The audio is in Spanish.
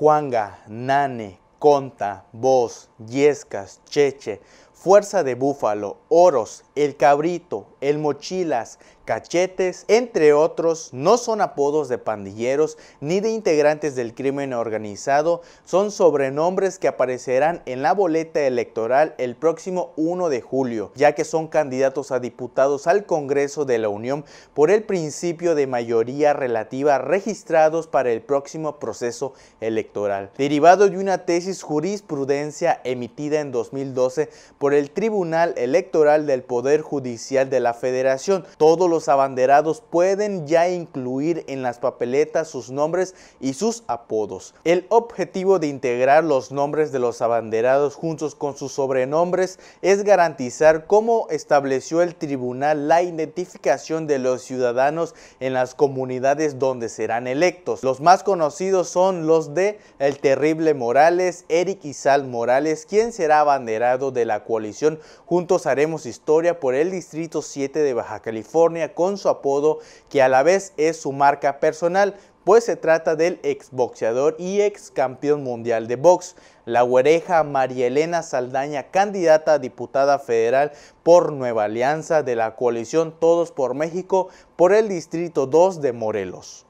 Cuanga, Nane, Conta, Voz, Yescas, Cheche, Fuerza de Búfalo, Oros, El Cabrito, El Mochilas, Cachetes, entre otros, no son apodos de pandilleros ni de integrantes del crimen organizado, son sobrenombres que aparecerán en la boleta electoral el próximo 1 de julio, ya que son candidatos a diputados al Congreso de la Unión por el principio de mayoría relativa registrados para el próximo proceso electoral, derivado de una tesis jurisprudencia emitida en 2012 por el Tribunal Electoral del Poder Judicial de la Federación. Todos los abanderados pueden ya incluir en las papeletas sus nombres y sus apodos. El objetivo de integrar los nombres de los abanderados juntos con sus sobrenombres es garantizar, cómo estableció el tribunal, la identificación de los ciudadanos en las comunidades donde serán electos. Los más conocidos son los de El Terrible Morales, Eric Izal Morales, quien será abanderado de la coalición Juntos Haremos Historia por el Distrito 7 de Baja California con su apodo que a la vez es su marca personal, pues se trata del exboxeador y ex campeón mundial de box, la huereja María Elena Saldaña, candidata a diputada federal por Nueva Alianza de la coalición Todos por México por el Distrito 2 de Morelos.